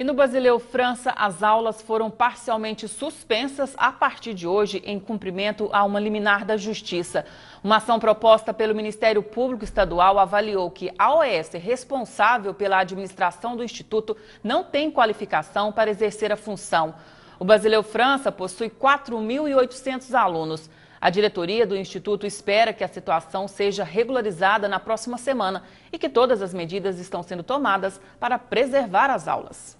E no Basileu França, as aulas foram parcialmente suspensas a partir de hoje em cumprimento a uma liminar da Justiça. Uma ação proposta pelo Ministério Público Estadual avaliou que a OS responsável pela administração do Instituto não tem qualificação para exercer a função. O Basileu França possui 4.800 alunos. A diretoria do Instituto espera que a situação seja regularizada na próxima semana e que todas as medidas estão sendo tomadas para preservar as aulas.